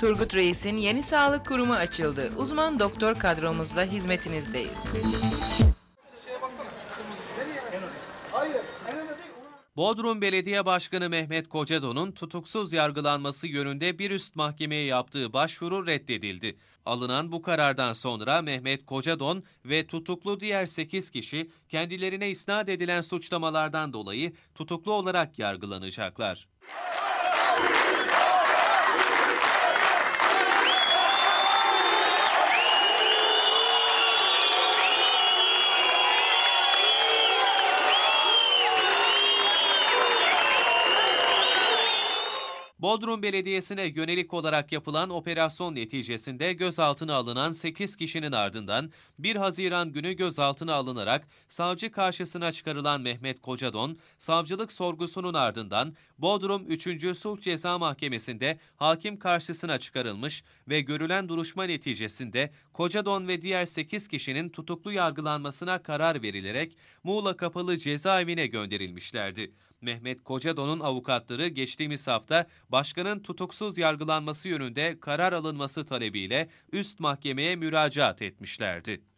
Turgut Reis'in yeni sağlık kurumu açıldı. Uzman doktor kadromuzla hizmetinizdeyiz. Bodrum Belediye Başkanı Mehmet Kocadon'un tutuksuz yargılanması yönünde bir üst mahkemeye yaptığı başvuru reddedildi. Alınan bu karardan sonra Mehmet Kocadon ve tutuklu diğer 8 kişi kendilerine isnat edilen suçlamalardan dolayı tutuklu olarak yargılanacaklar. Bodrum Belediyesi'ne yönelik olarak yapılan operasyon neticesinde gözaltına alınan 8 kişinin ardından 1 Haziran günü gözaltına alınarak savcı karşısına çıkarılan Mehmet Kocadon, savcılık sorgusunun ardından Bodrum 3. Sulh Ceza Mahkemesi'nde hakim karşısına çıkarılmış ve görülen duruşma neticesinde Kocadon ve diğer 8 kişinin tutuklu yargılanmasına karar verilerek Muğla Kapalı Cezaevine gönderilmişlerdi. Mehmet Kocadon'un avukatları geçtiğimiz hafta başkanın tutuksuz yargılanması yönünde karar alınması talebiyle üst mahkemeye müracaat etmişlerdi.